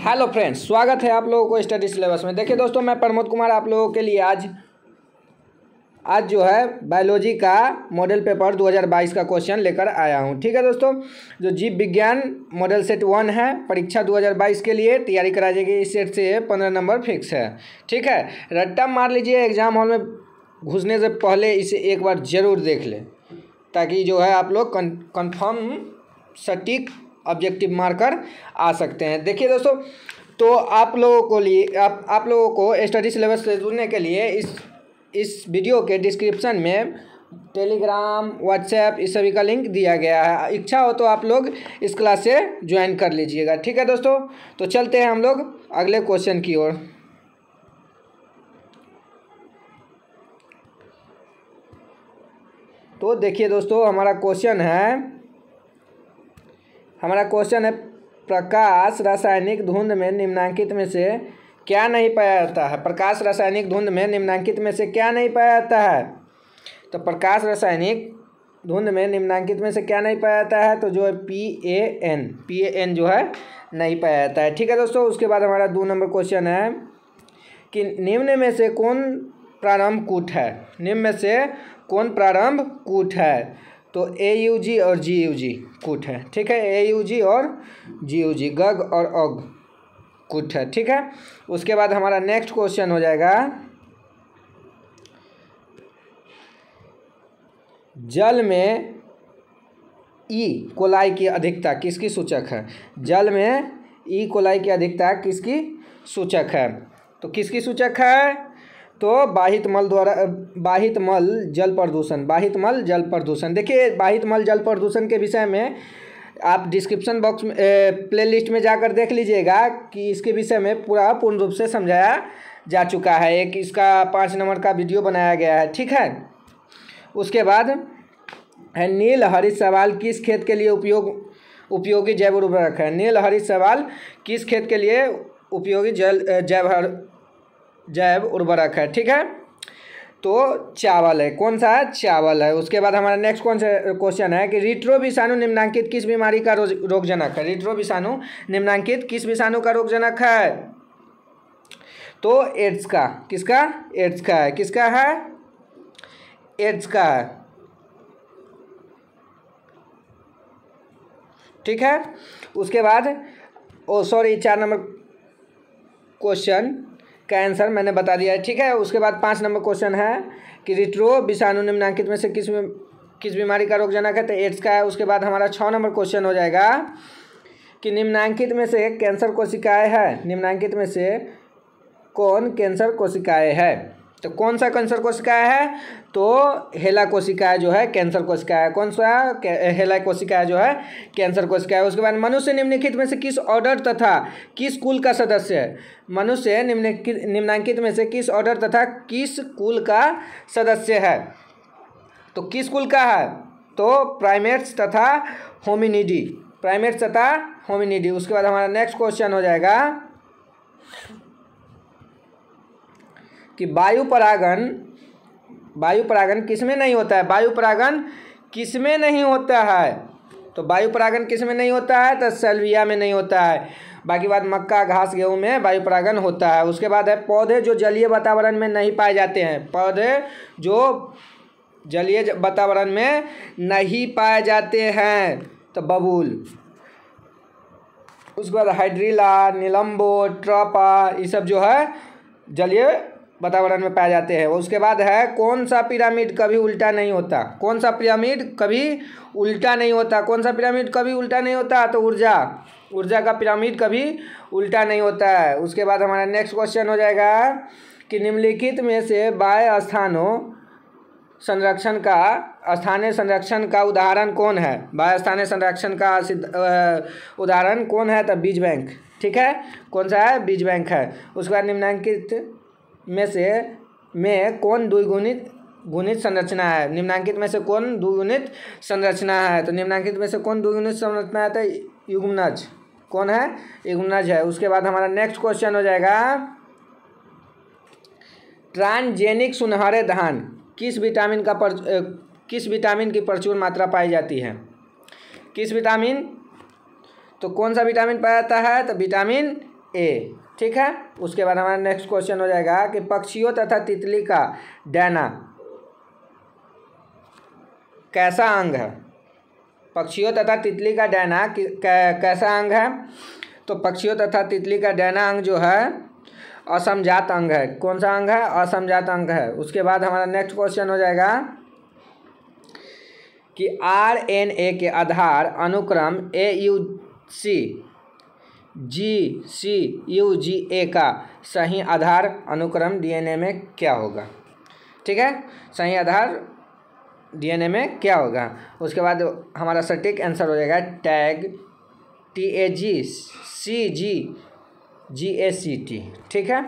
hello friends स्वागत है आप लोगों को स्टडी सिलेबस में देखिए दोस्तों मैं प्रमोद कुमार आप लोगों के लिए आज आज जो है बायोलॉजी का मॉडल पेपर 2022 का क्वेश्चन लेकर आया हूँ ठीक है दोस्तों जो जीव विज्ञान मॉडल सेट वन है परीक्षा 2022 के लिए तैयारी करा जाएगी इस सेट से पंद्रह नंबर फिक्स है ठीक है रट्टा मार लीजिए एग्जाम हॉल में घुसने से पहले इसे एक बार ज़रूर देख लें ताकि जो है आप लोग कन्फर्म सटीक ऑब्जेक्टिव मार्कर आ सकते हैं देखिए दोस्तों तो आप लोगों को लिए आप आप लोगों को स्टडी सिलेबस से जुड़ने के लिए इस इस वीडियो के डिस्क्रिप्शन में टेलीग्राम व्हाट्सएप इस सभी का लिंक दिया गया है इच्छा हो तो आप लोग इस क्लास से ज्वाइन कर लीजिएगा ठीक है दोस्तों तो चलते हैं हम लोग अगले क्वेश्चन की ओर तो देखिए दोस्तों हमारा क्वेश्चन है हमारा क्वेश्चन है प्रकाश रासायनिक धुंध में निम्नांकित में से क्या नहीं पाया जाता है प्रकाश रासायनिक धुंध में निम्नांकित में से क्या नहीं पाया जाता है तो प्रकाश रासायनिक धुंध में निम्नांकित में से क्या नहीं पाया जाता है तो जो है P A N P A N जो है नहीं पाया जाता है ठीक है दोस्तों उसके बाद हमारा दो नंबर क्वेश्चन है कि निम्न में से कौन प्रारंभ कूट है निम्न में से कौन प्रारंभ कूट है तो ए यू जी और जी यू जी कुट है ठीक है ए यू जी और जी यू जी गग और अग कुट है ठीक है उसके बाद हमारा नेक्स्ट क्वेश्चन हो जाएगा जल में ई e कोलाई की अधिकता किसकी सूचक है जल में ई e कोलाई की अधिकता किसकी सूचक है तो किसकी सूचक है तो बाहित मल द्वारा बाहित मल जल प्रदूषण बाहित मल जल प्रदूषण देखिए बाहित मल जल प्रदूषण के विषय में आप डिस्क्रिप्शन बॉक्स में प्लेलिस्ट में जाकर देख लीजिएगा कि इसके विषय में पूरा पूर्ण रूप से समझाया जा चुका है एक इसका पाँच नंबर का वीडियो बनाया गया है ठीक है उसके बाद है नील हरित सवाल किस खेत के लिए उपयोग उपयोगी जैव उर्वरक है नील हरित सवाल किस खेत के लिए उपयोगी जल जैव जैव उर्वरक है ठीक है तो चावल है कौन सा है चावल है उसके बाद हमारा नेक्स्ट कौन सा क्वेश्चन है कि रिट्रो विषाणु निम्नांकित किस बीमारी का रोगजनक है रिट्रो विषाणु निम्नांकित किस विषाणु का रोगजनक है तो एड्स का किसका एड्स का है किसका है एड्स का है ठीक है उसके बाद ओ सॉरी चार नंबर क्वेश्चन का आंसर मैंने बता दिया है ठीक है उसके बाद पाँच नंबर क्वेश्चन है कि रिट्रो विषाणु निम्नांकित में से किस किस बीमारी का रोगजनक है तो एड्स का है उसके बाद हमारा छः नंबर क्वेश्चन हो जाएगा कि निम्नांकित में से कैंसर कोशिकाएं है निम्नांकित में से कौन कैंसर कोशिकाएं है तो कौन सा कैंसर कोशिकाएं है तो हेला कोशिकाएं जो है कैंसर कोशिकाएं कौन सा हेला कोशिकाएं जो है कैंसर कोशिकाएं उसके बाद मनुष्य निम्नलिखित में से किस ऑर्डर तथा किस कुल का सदस्य है मनुष्य निम्नलिखित निम्नांकित में से किस ऑर्डर तथा किस कुल का सदस्य है तो किस कुल का है तो प्राइमेट्स तथा होमिनिडी प्राइमेट्स तथा होमिनिडी उसके बाद हमारा नेक्स्ट क्वेश्चन हो जाएगा कि वायु परागन वायु परागन किस में नहीं होता है वायु परागन किस में नहीं होता है तो वायु परागन किस में नहीं होता है तो सेल्विया में नहीं होता है बाकी बात मक्का घास गेहूँ में वायु परागन होता है उसके बाद है पौधे जो जलीय वातावरण में नहीं पाए जाते हैं पौधे जो जलीय वातावरण में नहीं पाए जाते हैं तो बबूल उसके बाद हाइड्रिला नीलम्बो ट्रपा ये सब जो है जलीय वातावरण में पाए जाते हैं उसके बाद है कौन सा पिरामिड कभी उल्टा नहीं होता कौन सा पिरामिड कभी उल्टा नहीं होता कौन सा पिरामिड कभी उल्टा नहीं होता तो ऊर्जा ऊर्जा का पिरामिड कभी उल्टा नहीं होता है उसके बाद हमारा नेक्स्ट क्वेश्चन हो जाएगा कि निम्नलिखित में से बाय स्थानों संरक्षण का स्थानीय संरक्षण का उदाहरण कौन है बाह्य स्थानीय संरक्षण का उदाहरण कौन है तो बीज बैंक ठीक है कौन सा है बीज बैंक है उसके बाद निम्नांकित में से में कौन द्विगुणित गुणित संरचना है निम्नांकित में से कौन द्विगुणित संरचना है तो निम्नांकित में से कौन द्विगुणित संरचना है तो युगमनज कौन है युगमनज है उसके बाद हमारा नेक्स्ट क्वेश्चन हो जाएगा ट्रांजेनिक सुनहरे धान किस विटामिन का पर किस विटामिन की प्रचुर मात्रा पाई जाती है किस विटामिन तो कौन सा विटामिन पाया जाता है तो विटामिन ए ठीक है उसके बाद हमारा नेक्स्ट क्वेश्चन हो जाएगा कि पक्षियों तथा तितली का डैना कैसा अंग है पक्षियों तथा तितली का डैना कैसा अंग है तो पक्षियों तथा तितली का डैना अंग जो है असमजात अंग है कौन सा अंग है असमजात अंग है उसके बाद हमारा नेक्स्ट क्वेश्चन हो जाएगा कि आर एन ए के आधार अनुक्रम ए you see ji C you जी ए का सही आधार अनुक्रम डीएनए में क्या होगा ठीक है सही आधार डीएनए में क्या होगा उसके बाद हमारा सटीक आंसर हो जाएगा tag T A G C G G A C T ठीक है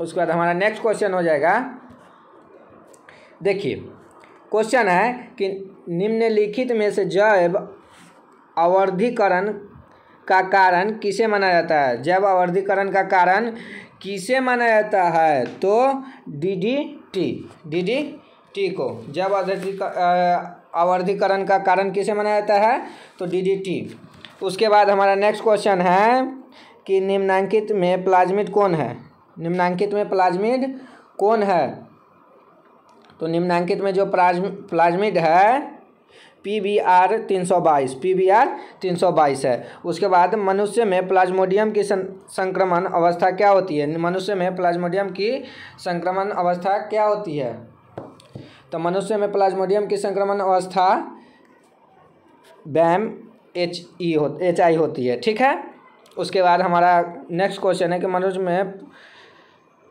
उसके बाद हमारा नेक्स्ट क्वेश्चन हो जाएगा देखिए क्वेश्चन है कि निम्नलिखित में से जैव अवर्धीकरण का कारण किसे माना जाता है जैव अवर्धिकरण का कारण किसे माना जाता है तो D D T D D T को जैव अवर्धिकरण का कारण किसे माना जाता है तो डी डी टी उसके बाद हमारा नेक्स्ट क्वेश्चन है कि निम्नांकित में प्लाज्मिड कौन है निम्नांकित में प्लाज्मिड कौन है तो निम्नांकित में जो प्लाज्मिड है पी वी आर तीन सौ बाईस पी वी आर तीन सौ बाईस है उसके बाद मनुष्य में प्लाज्मोडियम की संक्रमण अवस्था क्या होती है मनुष्य में प्लाज्मोडियम की संक्रमण अवस्था क्या होती है तो मनुष्य में प्लाज्मोडियम की संक्रमण अवस्था बैम एच ई हो एच आई होती है ठीक है उसके बाद हमारा नेक्स्ट क्वेश्चन है कि मनुष्य में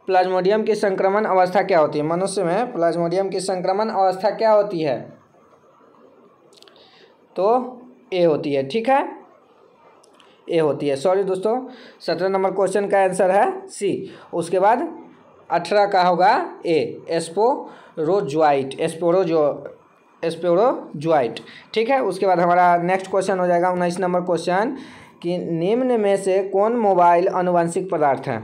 प्लाज्मोडियम की संक्रमण अवस्था क्या होती है मनुष्य में प्लाज्मोडियम की संक्रमण अवस्था क्या होती है तो ए होती है ठीक है ए होती है सॉरी दोस्तों सत्रह नंबर क्वेश्चन का आंसर है सी उसके बाद अठारह का होगा ए एस्पोरोजोइट एस्पोरोजो एस्पोरोजोइट ठीक है उसके बाद हमारा नेक्स्ट क्वेश्चन हो जाएगा उन्नीस नंबर क्वेश्चन कि निम्न में से कौन मोबाइल अनुवंशिक पदार्थ है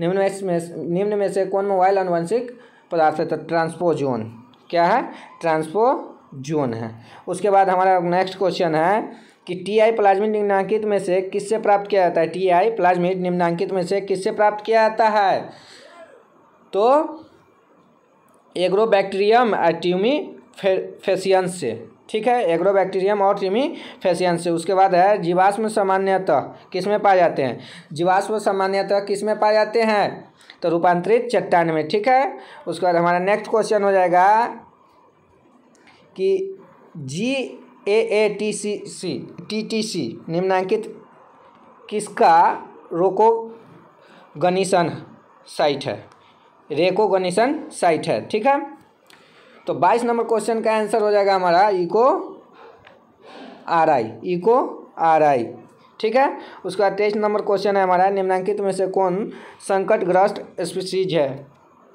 निम्न में निम्न में से कौन मोबाइल अनुवंशिक पदार्थ है तो ट्रांसपोजोन क्या है ट्रांसपो जोन है उसके बाद हमारा नेक्स्ट क्वेश्चन है कि टी आई प्लाज्मिक निम्नांकित में से किससे प्राप्त किया जाता है टी आई प्लाज्मिक निम्नांकित में से किससे प्राप्त किया जाता है तो एग्रोबैक्टीरियम और ट्यूमी फे, फेसियंस से ठीक है एग्रोबैक्टीरियम और ट्यूमी फेसियंस से उसके बाद है जीवाश्म सामान्यतः किस में पाए जाते हैं जीवाश्म सामान्यतः किस में पाए जाते हैं तो रूपांतरित चट्टान में ठीक है उसके बाद हमारा नेक्स्ट क्वेश्चन हो जाएगा कि G A A T C C T T C निम्नांकित किसका रोको गनीसन साइट है रेको गनीसन साइट है ठीक है तो बाईस नंबर क्वेश्चन का आंसर हो जाएगा हमारा Eco R I Eco R I ठीक है उसके बाद तेईस नंबर क्वेश्चन है हमारा निम्नांकित में से कौन संकटग्रस्त स्पीसीज है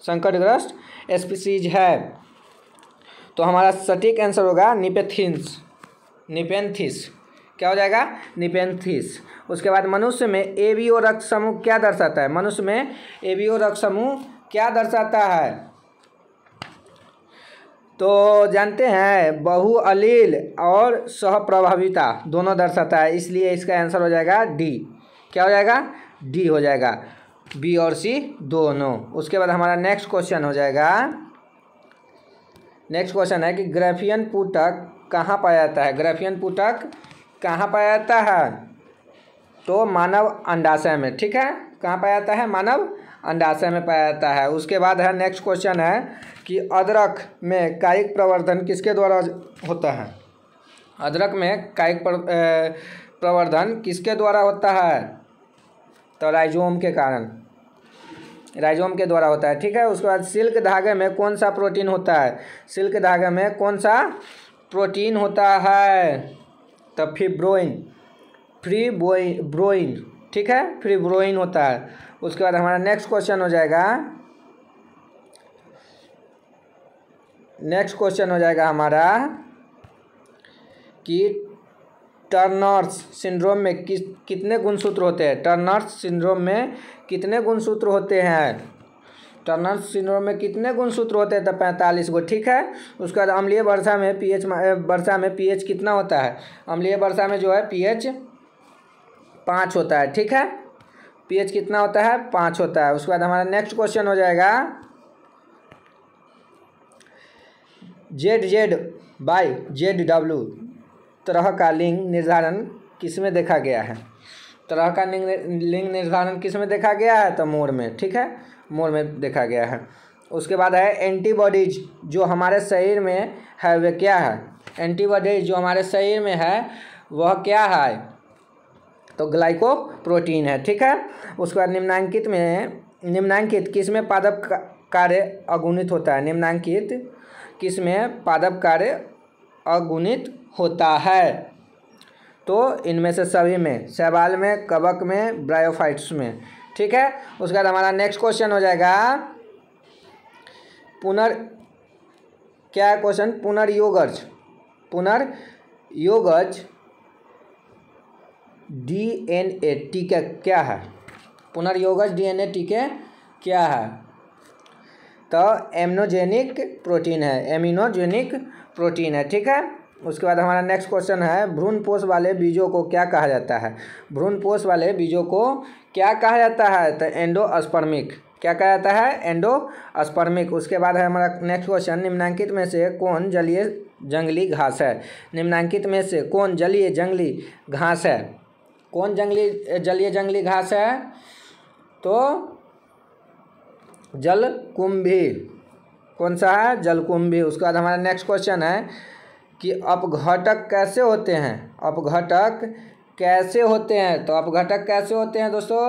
संकटग्रस्त स्पीसीज है तो हमारा सटीक आंसर होगा निपेथिन्स निपेंथिस क्या हो जाएगा निपेंथिस उसके बाद मनुष्य में ए बी ओ रक्त समूह क्या दर्शाता है मनुष्य में ए बी ओ रक्त समूह क्या दर्शाता है तो जानते हैं बहु अलील और सहप्रभाविता दोनों दर्शाता है इसलिए इसका आंसर हो जाएगा डी क्या हो जाएगा डी हो जाएगा बी और सी दोनों उसके बाद हमारा नेक्स्ट क्वेश्चन हो जाएगा नेक्स्ट क्वेश्चन है कि ग्रेफियन पुटक कहाँ पाया जाता है ग्रेफियन पुटक कहाँ पाया जाता है तो मानव अंडाशय में ठीक है कहाँ पाया जाता है मानव अंडाशय में पाया जाता है उसके बाद है नेक्स्ट क्वेश्चन है कि अदरक में कायिक प्रवर्धन किसके द्वारा होता है अदरक में कायिक प्रवर्धन किसके द्वारा होता है तो राइजोम के कारण राइजोम के द्वारा होता है ठीक है उसके बाद सिल्क धागे में कौन सा प्रोटीन होता है सिल्क धागे में कौन सा प्रोटीन होता है तो फिब्रोइन फ्री ब्रोइन ठीक है फ्री ब्रोइन होता है उसके बाद हमारा नेक्स्ट क्वेश्चन हो जाएगा नेक्स्ट क्वेश्चन हो जाएगा हमारा कि टर्नर्स सिंड्रोम में किस कितने गुणसूत्र होते हैं टर्नर्स सिंड्रोम में कितने गुणसूत्र होते हैं टर्नर्स सिंड्रोम में कितने गुणसूत्र होते हैं तो पैंतालीस गो ठीक है उसके बाद अम्लीय वर्षा में पीएच वर्षा में पीएच कितना होता है अम्लीय वर्षा में जो है पीएच पाँच होता है ठीक है पीएच कितना होता है पाँच होता है उसके बाद हमारा नेक्स्ट क्वेश्चन हो जाएगा Z Z by Z W तरह का लिंग निर्धारण किस में देखा गया है तरह का लिंग निर्धारण किस में देखा गया है तो मोर में ठीक है मोर में देखा गया है उसके बाद है एंटीबॉडीज जो हमारे शरीर में है वे क्या है एंटीबॉडीज जो हमारे शरीर में है वह क्या है तो ग्लाइको प्रोटीन है ठीक है उसके बाद निम्नांकित में निम्नांकित किस में पादप कार्य अगुणित होता है निम्नांकित किस में पादप कार्य अगुणित होता है तो इनमें से सभी में शैवाल में कवक में ब्रायोफाइट्स में ठीक है उसके बाद हमारा नेक्स्ट क्वेश्चन हो जाएगा पुनर् क्या है क्वेश्चन पुनर्योगज पुनर्योगज ए टीके क्या है पुनर्योगज ए टीके क्या है तो एमिनोजेनिक प्रोटीन है एमिनोजेनिक प्रोटीन है ठीक है उसके बाद हमारा नेक्स्ट क्वेश्चन है भ्रूणपोष वाले बीजों को क्या कहा जाता है भ्रूणपोष वाले बीजों को क्या कहा जाता है तो एंडोस्पर्मिक क्या कहा जाता है एंडोस्पर्मिक उसके बाद है हमारा नेक्स्ट क्वेश्चन निम्नांकित में से कौन जलीय जंगली घास है निम्नांकित में से कौन जलीय जंगली घास है कौन जंगली जलीय जंगली घास है तो जलकुंभी कौन सा है जलकुंभी उसके बाद हमारा नेक्स्ट क्वेश्चन है कि अपघटक कैसे होते हैं अपघटक कैसे होते हैं तो अपघटक कैसे होते हैं दोस्तों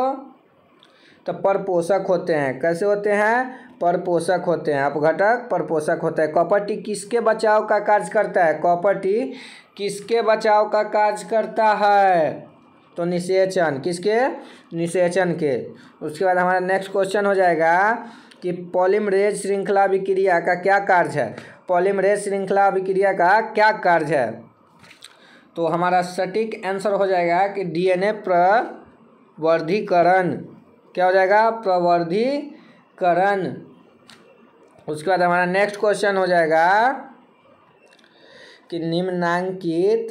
तो परपोषक होते हैं कैसे होते हैं परपोषक होते हैं अपघटक परपोषक होता है कॉपर्टी किसके बचाव का कार्य करता है कॉपर्टी किसके बचाव का कार्य करता है तो निषेचन किसके निषेचन के उसके बाद हमारा नेक्स्ट क्वेश्चन हो जाएगा कि पॉलीमरेज श्रृंखला अभिक्रिया का क्या कार्य है पॉलीमरेज श्रृंखला अभिक्रिया का क्या कार्य है तो हमारा सटीक आंसर हो जाएगा कि डीएनए प्रवर्धीकरण क्या हो जाएगा प्रवर्धीकरण उसके बाद हमारा नेक्स्ट क्वेश्चन हो जाएगा कि निम्नांकित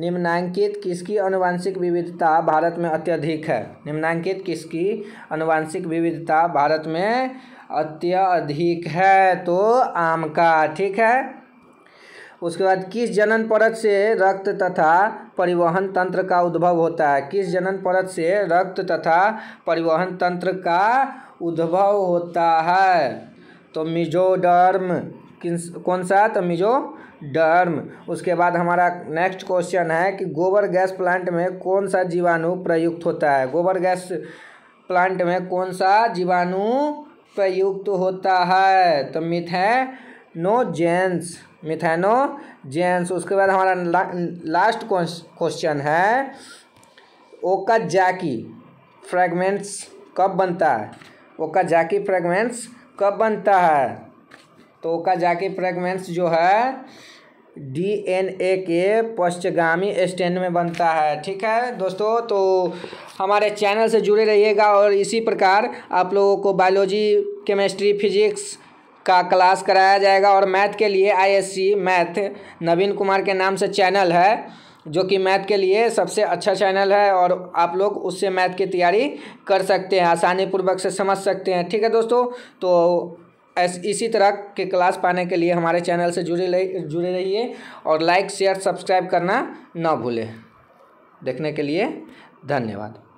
निम्नांकित किसकी अनुवांशिक विविधता भारत में अत्यधिक है निम्नांकित किसकी अनुवांशिक विविधता भारत में अत्यधिक है तो आम का ठीक है उसके बाद किस जनन परत से रक्त तथा परिवहन तंत्र का उद्भव होता है किस जनन परत से रक्त तथा परिवहन तंत्र का उद्भव होता है तो मिजोडर्म किन कौन सा तो मिजो डर्म उसके बाद हमारा नेक्स्ट क्वेश्चन है कि गोबर गैस प्लांट में कौन सा जीवाणु प्रयुक्त होता है गोबर गैस प्लांट में कौन सा जीवाणु प्रयुक्त होता है तो जेंस मिथेनो जेंस उसके बाद हमारा ला, लास्ट क्वेश्चन है ओका जैकी फ्रेगमेंट्स कब बनता है ओका जैकी फ्रेगमेंट्स कब बनता है तो ओका जैकी फ्रेगमेंट्स जो है डीएनए के पश्चगामी स्टैंड में बनता है ठीक है दोस्तों तो हमारे चैनल से जुड़े रहिएगा और इसी प्रकार आप लोगों को बायोलॉजी केमिस्ट्री फिजिक्स का क्लास कराया जाएगा और मैथ के लिए आईएससी मैथ नवीन कुमार के नाम से चैनल है जो कि मैथ के लिए सबसे अच्छा चैनल है और आप लोग उससे मैथ की तैयारी कर सकते हैं आसानी पूर्वक से समझ सकते हैं ठीक है दोस्तों तो ऐस इसी तरह के क्लास पाने के लिए हमारे चैनल से जुड़े जुड़े रहिए और लाइक शेयर सब्सक्राइब करना ना भूलें देखने के लिए धन्यवाद